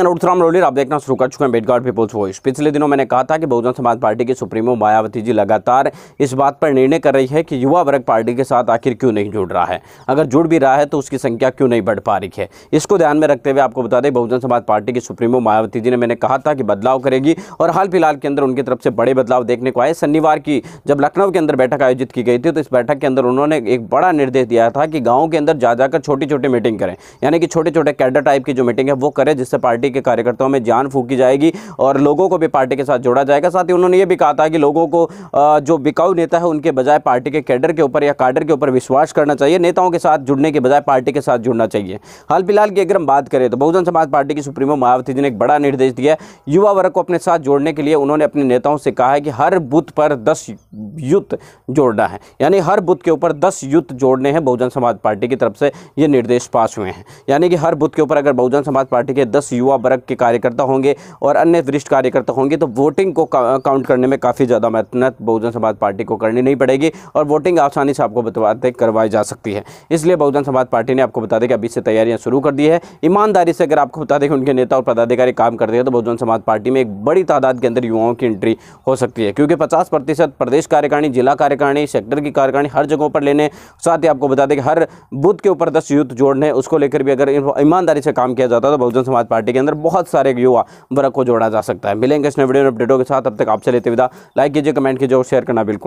आप देखना शुरू कर चुके हैं बेटगार्ड वॉइस पिछले दिनों मैंने कहा था कि बहुजन समाज पार्टी के सुप्रीमो मायावती जी लगातार इस बात पर निर्णय कर रही है कि युवा वर्ग पार्टी के साथ आखिर क्यों नहीं जुड़ रहा है अगर जुड़ भी रहा है तो उसकी संख्या क्यों नहीं बढ़ पा रही है इसको ध्यान में रखते हुए आपको बता दें बहुजन समाज पार्टी की सुप्रीमो मायावती जी ने मैंने कहा था कि बदलाव करेगी और हाल फिलहाल के अंदर उनकी तरफ से बड़े बदलाव देखने को आए शनिवार की जब लखनऊ के अंदर बैठक आयोजित की गई थी तो इस बैठक के अंदर उन्होंने एक बड़ा निर्देश दिया था कि गाँव के अंदर जा जाकर छोटी छोटी मीटिंग करें यानी कि छोटे छोटे कैडर टाइप की जो मीटिंग है वो करें जिससे पार्टी पार्टी के कार्यकर्ताओं में जान फूकी जाएगी और लोगों को भी पार्टी के साथ जोड़ा जाएगा साथ ही उन्होंने ये भी कहा था कि लोगों को जो बिकाऊ नेता है उनके बजाय पार्टी के कैडर के ऊपर या काडर के ऊपर विश्वास करना चाहिए नेताओं के साथ जुड़ने के बजाय पार्टी के साथ जुड़ना चाहिए हाल फिलहाल की अगर हम बात करें तो बहुजन समाज पार्टी की सुप्रीमो मायावती जी ने एक बड़ा निर्देश दिया युवा वर्ग को अपने साथ जोड़ने के लिए उन्होंने अपने नेताओं से कहा है कि हर बुथ पर दस युद्ध जोड़ना है यानी हर बुथ के ऊपर दस युद्ध जोड़ने हैं बहुजन समाज पार्टी की तरफ से ये निर्देश पास हुए हैं यानी कि हर बुथ के ऊपर अगर बहुजन समाज पार्टी के दस युवा तोबा वर्ग के कार्यकर्ता होंगे और अन्य वरिष्ठ कार्यकर्ता होंगे तो वोटिंग को काउंट करने में काफ़ी ज़्यादा मेहनत बहुजन समाज पार्टी को करनी नहीं पड़ेगी और वोटिंग आसानी से आपको बताते करवाई जा सकती है इसलिए बहुजन समाज पार्टी ने आपको बता दें कि अभी से तैयारियां शुरू कर दी है ईमानदारी से अगर आपको बता दें कि उनके नेता और पदाधिकारी काम करते हैं तो बहुजन समाज पार्टी में एक बड़ी तादाद के अंदर युवाओं की एंट्री हो सकती है क्योंकि पचास प्रतिशत प्रदेश कार्यकारिणी जिला कार्यकारिणी सेक्टर की कार्यकारिणी हर जगहों पर लेने साथ ही आपको बता दें कि हर बुद्ध के ऊपर दस यूथ जोड़ने उसको लेकर भी अगर ईमानदारी से काम किया जाता है तो बहुजन समाज पार्टी के अंदर बहुत सारे युवा वर्ग को जोड़ा जा सकता है मिलेंगे इसमें वीडियो अपडेटों के साथ अब तक आपसे लेते विदा लाइक कीजिए कमेंट कीजिए और शेयर करना बिल्कुल